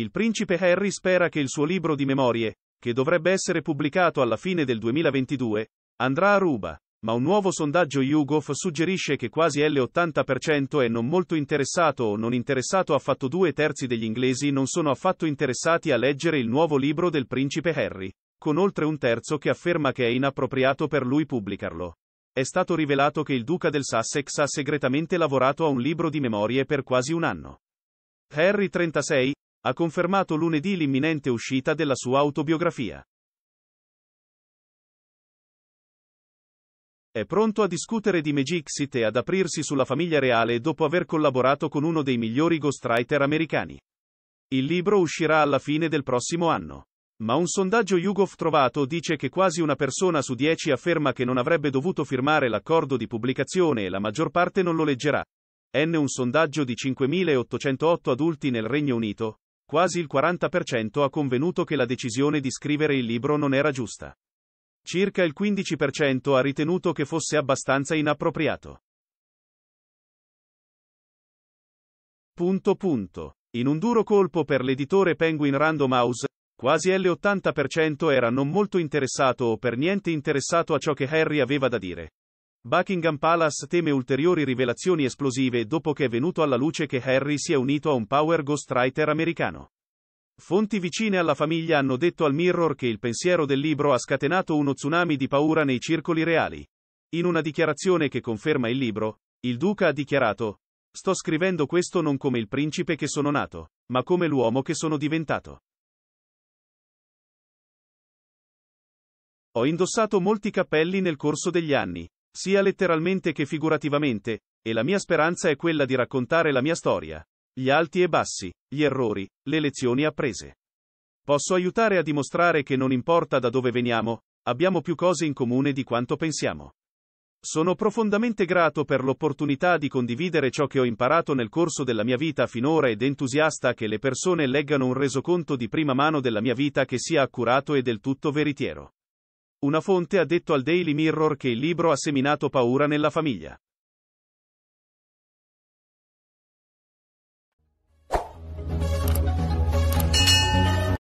Il principe Harry spera che il suo libro di memorie, che dovrebbe essere pubblicato alla fine del 2022, andrà a ruba, ma un nuovo sondaggio YouGov suggerisce che quasi l'80% è non molto interessato o non interessato affatto due terzi degli inglesi non sono affatto interessati a leggere il nuovo libro del principe Harry, con oltre un terzo che afferma che è inappropriato per lui pubblicarlo. È stato rivelato che il duca del Sussex ha segretamente lavorato a un libro di memorie per quasi un anno. Harry 36, ha confermato lunedì l'imminente uscita della sua autobiografia. È pronto a discutere di Megixit e ad aprirsi sulla famiglia reale dopo aver collaborato con uno dei migliori ghostwriter americani. Il libro uscirà alla fine del prossimo anno. Ma un sondaggio YouGov trovato dice che quasi una persona su dieci afferma che non avrebbe dovuto firmare l'accordo di pubblicazione e la maggior parte non lo leggerà. N un sondaggio di 5.808 adulti nel Regno Unito, quasi il 40% ha convenuto che la decisione di scrivere il libro non era giusta. Circa il 15% ha ritenuto che fosse abbastanza inappropriato. Punto punto. In un duro colpo per l'editore Penguin Random House, quasi l'80% era non molto interessato o per niente interessato a ciò che Harry aveva da dire, Buckingham Palace teme ulteriori rivelazioni esplosive dopo che è venuto alla luce che Harry si è unito a un power ghostwriter americano. Fonti vicine alla famiglia hanno detto al Mirror che il pensiero del libro ha scatenato uno tsunami di paura nei circoli reali. In una dichiarazione che conferma il libro, il duca ha dichiarato, Sto scrivendo questo non come il principe che sono nato, ma come l'uomo che sono diventato. Ho indossato molti cappelli nel corso degli anni, sia letteralmente che figurativamente, e la mia speranza è quella di raccontare la mia storia, gli alti e bassi, gli errori, le lezioni apprese. Posso aiutare a dimostrare che non importa da dove veniamo, abbiamo più cose in comune di quanto pensiamo. Sono profondamente grato per l'opportunità di condividere ciò che ho imparato nel corso della mia vita finora ed entusiasta che le persone leggano un resoconto di prima mano della mia vita che sia accurato e del tutto veritiero. Una fonte ha detto al Daily Mirror che il libro ha seminato paura nella famiglia.